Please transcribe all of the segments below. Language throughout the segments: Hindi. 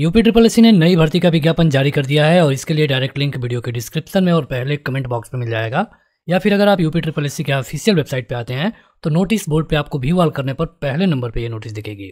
यूपी ट्रिपल एसी ने नई भर्ती का विज्ञापन जारी कर दिया है और इसके लिए डायरेक्ट लिंक वीडियो के डिस्क्रिप्शन में और पहले कमेंट बॉक्स में मिल जाएगा या फिर अगर आप यूपी ट्रिपल एसी के ऑफिशियल वेबसाइट पे आते हैं तो नोटिस बोर्ड पे आपको व्यू वॉल करने पर पहले नंबर पर ये नोटिस दिखेगी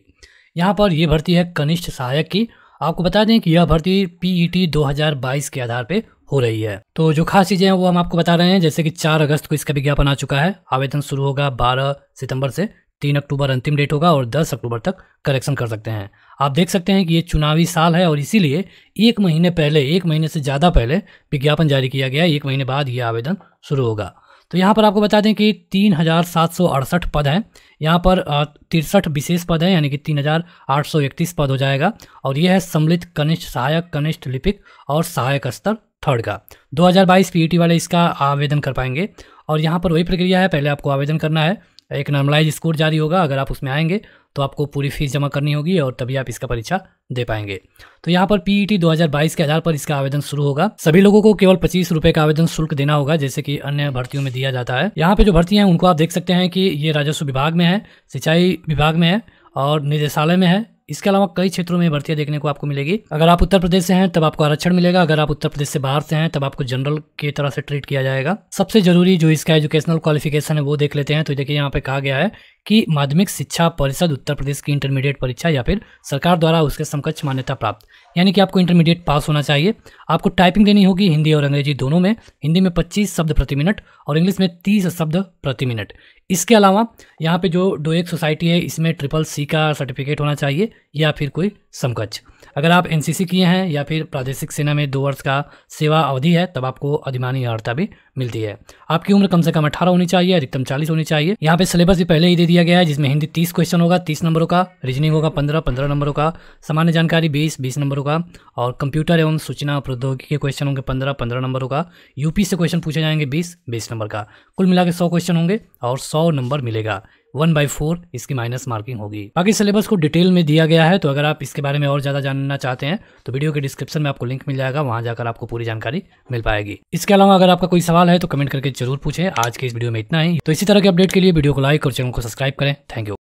यहाँ पर ये भर्ती है कनिष्ठ सहायक की आपको बता दें कि यह भर्ती पीईटी 2022 के आधार पे हो रही है तो जो खास चीज़ें हैं वो हम आपको बता रहे हैं जैसे कि 4 अगस्त को इसका विज्ञापन आ चुका है आवेदन शुरू होगा 12 सितंबर से तीन अक्टूबर अंतिम डेट होगा और दस अक्टूबर तक करेक्शन कर सकते हैं आप देख सकते हैं कि ये चुनावी साल है और इसीलिए एक महीने पहले एक महीने से ज़्यादा पहले विज्ञापन जारी किया गया एक महीने बाद ये आवेदन शुरू होगा तो यहाँ पर आपको बता दें कि तीन हज़ार सात सौ अड़सठ पद हैं यहाँ पर तिरसठ विशेष पद हैं यानी कि तीन हज़ार आठ सौ इकतीस पद हो जाएगा और यह है सम्मिलित कनिष्ठ सहायक कनिष्ठ लिपिक और सहायक स्तर थर्ड का 2022 हज़ार वाले इसका आवेदन कर पाएंगे और यहाँ पर वही प्रक्रिया है पहले आपको आवेदन करना है एक नॉर्मलाइज स्कोर जारी होगा अगर आप उसमें आएंगे तो आपको पूरी फीस जमा करनी होगी और तभी आप इसका परीक्षा दे पाएंगे तो यहाँ पर पीईटी e 2022 के आधार पर इसका आवेदन शुरू होगा सभी लोगों को केवल पच्चीस रुपए का आवेदन शुल्क देना होगा जैसे कि अन्य भर्तियों में दिया जाता है यहाँ पे जो भर्ती हैं उनको आप देख सकते हैं कि ये राजस्व विभाग में है सिंचाई विभाग में है और निदेशालय में है इसके अलावा कई क्षेत्रों में भर्तियां देखने को आपको मिलेगी अगर आप उत्तर प्रदेश से हैं तब आपको आरक्षण मिलेगा अगर आप उत्तर प्रदेश से बाहर से हैं तब आपको जनरल की तरह से ट्रीट किया जाएगा सबसे जरूरी जो इसका एजुकेशनल क्वालिफिकेशन है वो देख लेते हैं तो देखिए यहाँ पे कहा गया है कि माध्यमिक शिक्षा परिषद उत्तर प्रदेश की इंटरमीडिएट परीक्षा या फिर सरकार द्वारा उसके समकक्ष मान्यता प्राप्त यानी कि आपको इंटरमीडिएट पास होना चाहिए आपको टाइपिंग देनी होगी हिंदी और अंग्रेजी दोनों में हिंदी में 25 शब्द प्रति मिनट और इंग्लिश में 30 शब्द प्रति मिनट इसके अलावा यहाँ पे जो डोएक सोसाइटी है इसमें ट्रिपल सी का सर्टिफिकेट होना चाहिए या फिर कोई समकक्ष अगर आप एन किए हैं या फिर प्रादेशिक सेना में दो वर्ष का सेवा अवधि है तब आपको अधिमानी अर्हता भी मिलती है आपकी उम्र कम से कम अठारह होनी चाहिए अधिकतम चालीस होनी चाहिए यहाँ पे सिलेबस भी पहले ही दे दिया गया है जिसमें हिंदी तीस क्वेश्चन होगा तीस नंबरों का रीजनिंग होगा पंद्रह पंद्रह नंबरों का सामान्य जानकारी बीस बीस नंबरों का और कंप्यूटर एवं सूचना प्रौद्योगिकी के क्वेश्चन होंगे पंद्रह पंद्रह नंबरों का यूपी से क्वेश्चन पूछे जाएंगे बीस बीस नंबर का कुल मिला के सौ क्वेश्चन होंगे और सौ नंबर मिलेगा वन बाई फोर इसकी माइनस मार्किंग होगी बाकी सिलेबस को डिटेल में दिया गया है तो अगर आप इसके बारे में और ज़्यादा जानना चाहते हैं तो वीडियो के डिस्क्रिप्शन में आपको लिंक मिल जाएगा वहां जाकर आपको पूरी जानकारी मिल पाएगी इसके अलावा अगर आपका कोई सवाल है तो कमेंट करके जरूर पूछें आज के इस वीडियो में इतना ही तो इसी तरह के अपडेट के लिए वीडियो को लाइक और चैनल को सब्सक्राइब करें थैंक यू